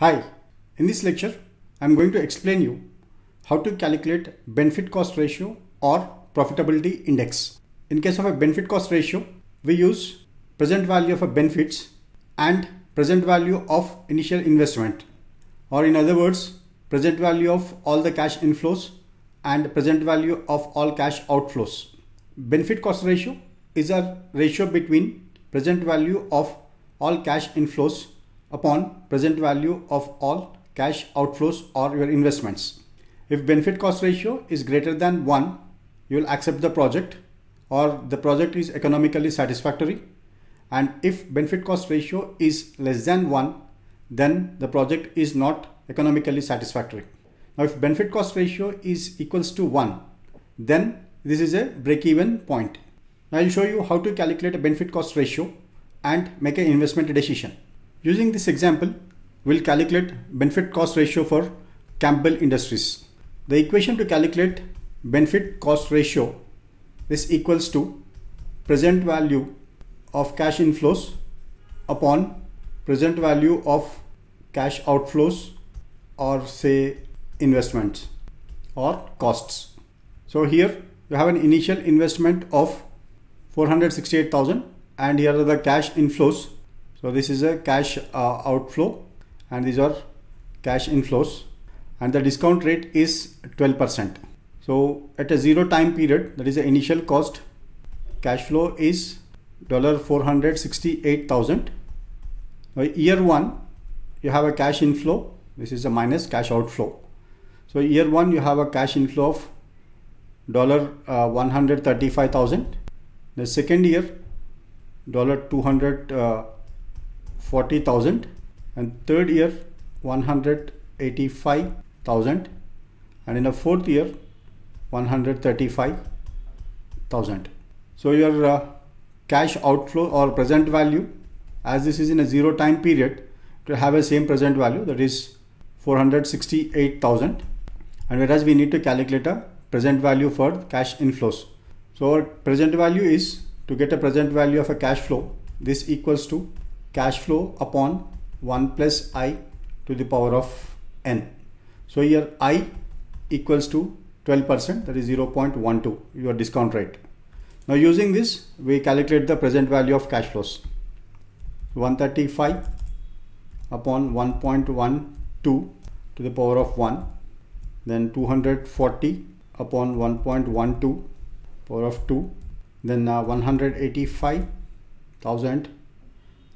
Hi, in this lecture, I'm going to explain you how to calculate benefit cost ratio or profitability index. In case of a benefit cost ratio, we use present value of benefits and present value of initial investment or in other words, present value of all the cash inflows and present value of all cash outflows. Benefit cost ratio is a ratio between present value of all cash inflows upon present value of all cash outflows or your investments. If benefit cost ratio is greater than 1, you will accept the project or the project is economically satisfactory. And if benefit cost ratio is less than 1, then the project is not economically satisfactory. Now, if benefit cost ratio is equals to 1, then this is a break-even point. Now, I'll show you how to calculate a benefit cost ratio and make an investment decision. Using this example, we'll calculate benefit cost ratio for Campbell Industries. The equation to calculate benefit cost ratio is equals to present value of cash inflows upon present value of cash outflows or say investments or costs. So here you have an initial investment of 468,000 and here are the cash inflows so this is a cash uh, outflow and these are cash inflows and the discount rate is 12%. So at a zero time period, that is the initial cost, cash flow is $468,000. Year one, you have a cash inflow. This is a minus cash outflow. So year one, you have a cash inflow of dollar uh, 135,000. The second year, dollar 200. Uh, 40,000 and third year 185,000 and in the fourth year 135,000. So your uh, cash outflow or present value as this is in a zero time period to have a same present value that is 468,000 and whereas we need to calculate a present value for cash inflows. So our present value is to get a present value of a cash flow this equals to cash flow upon 1 plus i to the power of n. So here i equals to 12% that is 0.12 your discount rate. Now using this we calculate the present value of cash flows. 135 upon 1.12 to the power of 1 then 240 upon 1.12 power of 2 then uh, 185,000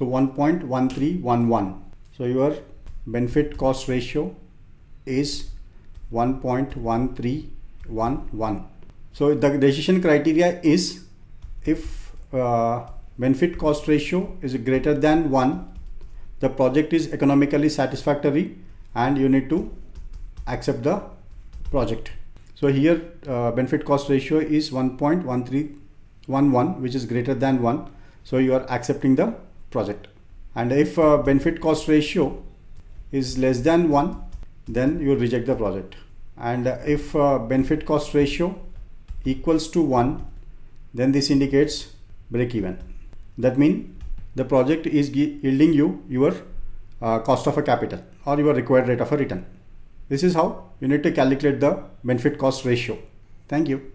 So 1.1311. So your benefit cost ratio is 1.1311. So the decision criteria is if uh, benefit cost ratio is greater than 1, the project is economically satisfactory and you need to accept the project. So here uh, benefit cost ratio is 1.1311 which is greater than 1. So you are accepting the project. And if uh, benefit cost ratio is less than 1, then you reject the project. And if uh, benefit cost ratio equals to 1, then this indicates break even. That means the project is yielding you your uh, cost of a capital or your required rate of a return. This is how you need to calculate the benefit cost ratio. Thank you.